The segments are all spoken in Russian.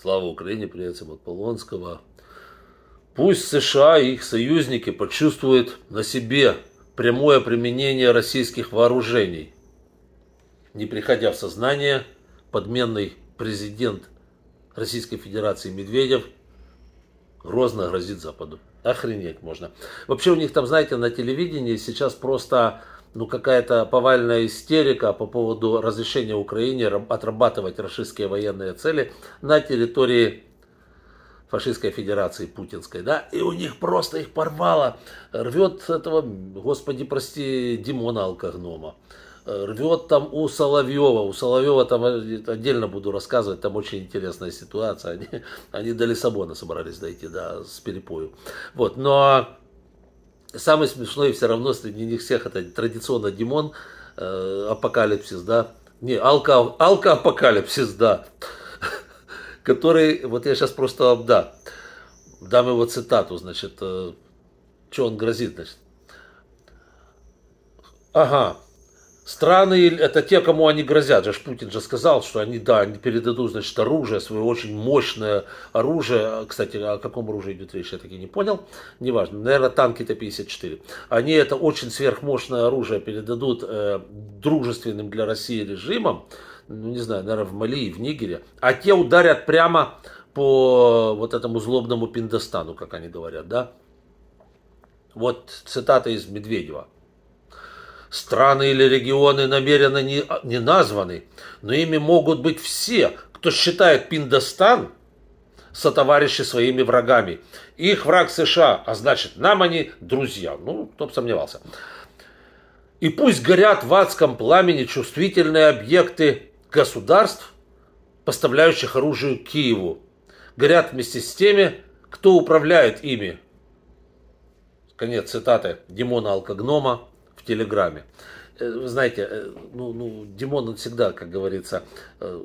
Слава Украине, привет всем от Полонского. Пусть США и их союзники почувствуют на себе прямое применение российских вооружений. Не приходя в сознание, подменный президент Российской Федерации Медведев грозно грозит Западу. Охренеть можно. Вообще у них там, знаете, на телевидении сейчас просто ну, какая-то повальная истерика по поводу разрешения Украине отрабатывать российские военные цели на территории фашистской федерации путинской, да, и у них просто их порвало, рвет этого, господи, прости, Димона Алкогнома, рвет там у Соловьева, у Соловьева там э, отдельно буду рассказывать, там очень интересная ситуация, они, они до Лиссабона собрались дойти, да, с перепою, вот, но самый смешной все равно среди них всех это традиционно Димон, э, апокалипсис, да, не, алка, алка апокалипсис, да, который, вот я сейчас просто вам, да, дам его цитату, значит, э, что он грозит, значит. Ага, Страны – это те, кому они грозят. Же Путин же сказал, что они, да, они передадут, значит, оружие, свое очень мощное оружие. Кстати, о каком оружии идет речь, я таки не понял. Неважно, наверное, танки Т-54. Они это очень сверхмощное оружие передадут э, дружественным для России режимам, ну, не знаю, наверное, в Мали и в Нигере. А те ударят прямо по вот этому злобному Пиндостану, как они говорят, да? Вот цитата из Медведева – Страны или регионы намеренно не, не названы, но ими могут быть все, кто считает Пиндостан сотоварищи своими врагами. Их враг США, а значит нам они друзья. Ну, кто бы сомневался. И пусть горят в адском пламени чувствительные объекты государств, поставляющих оружие Киеву. Горят вместе с теми, кто управляет ими. Конец цитаты Димона Алкогнома, в Телеграме. Э, вы знаете, э, ну, ну, Димон он всегда, как говорится, э,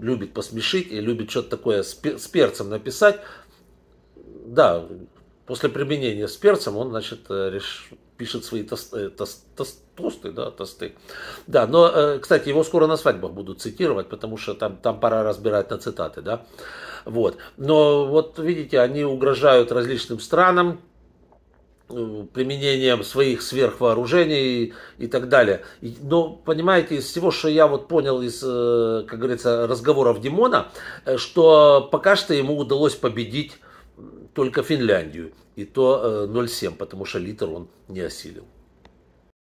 любит посмешить и любит что-то такое с перцем написать. Да, после применения с перцем он, значит, реш... пишет свои тост... Тост... Тост... тосты, да, тосты. Да, но, кстати, его скоро на свадьбах будут цитировать, потому что там, там пора разбирать на цитаты, да. Вот. Но вот, видите, они угрожают различным странам, Э, применением своих сверхвооружений и, и так далее. И, но, понимаете, из всего, что я вот понял из, э, как говорится, разговоров Димона, э, что пока что ему удалось победить только Финляндию, и то 0,7, потому что литр он не осилил.